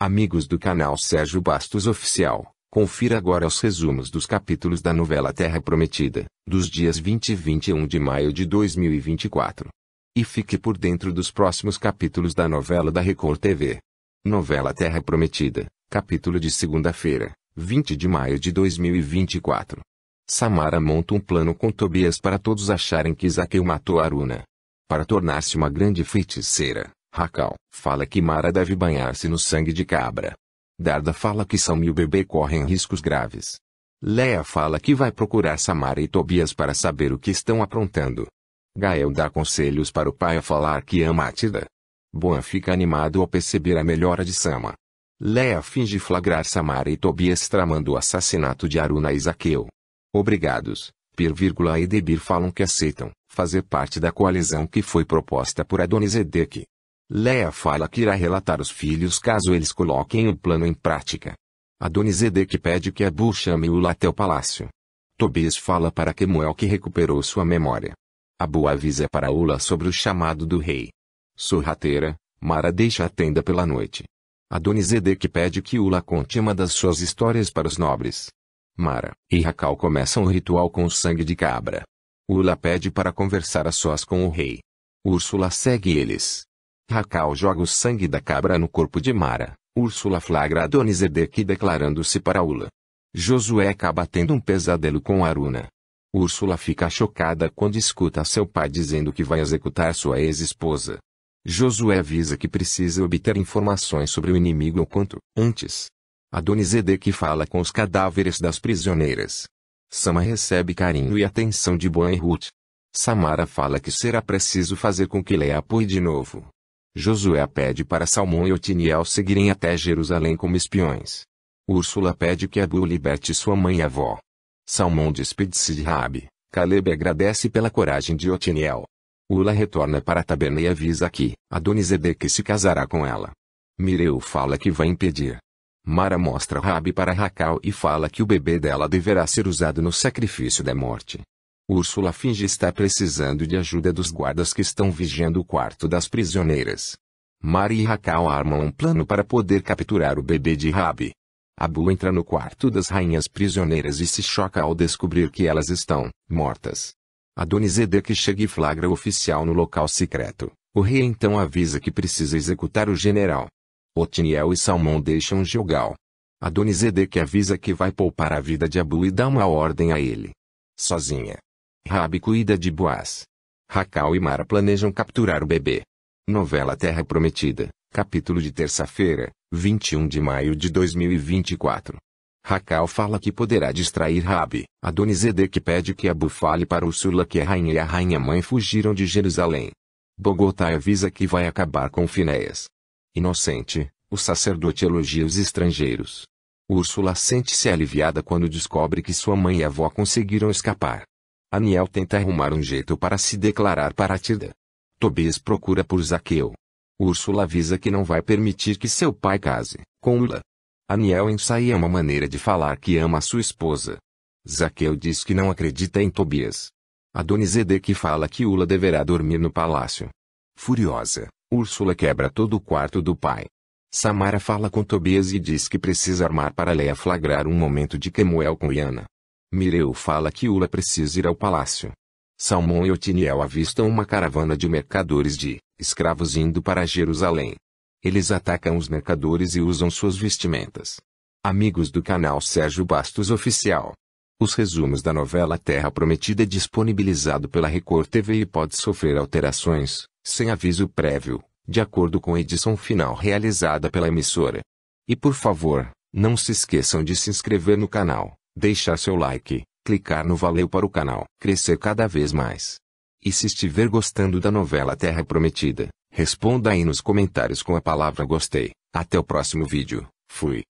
Amigos do canal Sérgio Bastos Oficial, confira agora os resumos dos capítulos da novela Terra Prometida, dos dias 20 e 21 de maio de 2024. E fique por dentro dos próximos capítulos da novela da Record TV. Novela Terra Prometida, capítulo de segunda-feira, 20 de maio de 2024. Samara monta um plano com Tobias para todos acharem que Zaqueu matou Aruna. Para tornar-se uma grande feiticeira, Racal fala que Mara deve banhar-se no sangue de cabra. Darda fala que Sam e o bebê correm riscos graves. Leia fala que vai procurar Samara e Tobias para saber o que estão aprontando. Gael dá conselhos para o pai a falar que ama Atida. Boan fica animado ao perceber a melhora de Sama. Leia finge flagrar Samara e Tobias tramando o assassinato de Aruna e Zaqueu. Obrigados, Pir e Debir falam que aceitam fazer parte da coalizão que foi proposta por Adonis Edeque. Leia fala que irá relatar os filhos caso eles coloquem o plano em prática. Adonizedek pede que Abu chame Ula até o palácio. Tobias fala para Kemuel que recuperou sua memória. Abu avisa para Ula sobre o chamado do rei. Sorrateira, Mara deixa a tenda pela noite. Adonizedek pede que Ula conte uma das suas histórias para os nobres. Mara e Racal começam o ritual com o sangue de cabra. Ula pede para conversar a sós com o rei. Úrsula segue eles. Racal joga o sangue da cabra no corpo de Mara. Úrsula flagra Adonis Edeque declarando-se para Ula. Josué acaba tendo um pesadelo com Aruna. Úrsula fica chocada quando escuta seu pai dizendo que vai executar sua ex-esposa. Josué avisa que precisa obter informações sobre o inimigo o quanto antes. Adonis Edeque fala com os cadáveres das prisioneiras. Sama recebe carinho e atenção de Boan e Ruth. Samara fala que será preciso fazer com que Leia apoie de novo. Josué pede para Salmão e Otiniel seguirem até Jerusalém como espiões. Úrsula pede que Abu liberte sua mãe e avó. Salmão despede-se de Raabe. Caleb agradece pela coragem de Otiniel. Ula retorna para Taberna e avisa que se casará com ela. Mireu fala que vai impedir. Mara mostra Rabi para Racal e fala que o bebê dela deverá ser usado no sacrifício da morte. Úrsula finge estar precisando de ajuda dos guardas que estão vigiando o quarto das prisioneiras. Mari e Raquel armam um plano para poder capturar o bebê de Rabi. Abu entra no quarto das rainhas prisioneiras e se choca ao descobrir que elas estão mortas. Adonis que chega e flagra o oficial no local secreto. O rei então avisa que precisa executar o general. Otiniel e Salmão deixam Gilgal. Adonis que avisa que vai poupar a vida de Abu e dá uma ordem a ele. Sozinha, Rabi cuida de Boaz. Racal e Mara planejam capturar o bebê. Novela Terra Prometida, capítulo de terça-feira, 21 de maio de 2024. Racal fala que poderá distrair Rabi. A que pede que a bufale para Ursula que a rainha e a rainha-mãe fugiram de Jerusalém. Bogotá avisa que vai acabar com Finéias. Inocente, o sacerdote elogia os estrangeiros. Úrsula sente-se aliviada quando descobre que sua mãe e avó conseguiram escapar. Aniel tenta arrumar um jeito para se declarar para Tida. Tobias procura por Zaqueu. Úrsula avisa que não vai permitir que seu pai case com Ula. Aniel ensaia uma maneira de falar que ama sua esposa. Zaqueu diz que não acredita em Tobias. que fala que Ula deverá dormir no palácio. Furiosa, Úrsula quebra todo o quarto do pai. Samara fala com Tobias e diz que precisa armar para Leia flagrar um momento de Kemuel com Yana. Mireu fala que Ula precisa ir ao palácio. Salmão e Otiniel avistam uma caravana de mercadores de escravos indo para Jerusalém. Eles atacam os mercadores e usam suas vestimentas. Amigos do canal Sérgio Bastos Oficial. Os resumos da novela Terra Prometida é disponibilizado pela Record TV e pode sofrer alterações, sem aviso prévio, de acordo com a edição final realizada pela emissora. E por favor, não se esqueçam de se inscrever no canal deixar seu like, clicar no valeu para o canal crescer cada vez mais. E se estiver gostando da novela Terra Prometida, responda aí nos comentários com a palavra gostei. Até o próximo vídeo. Fui.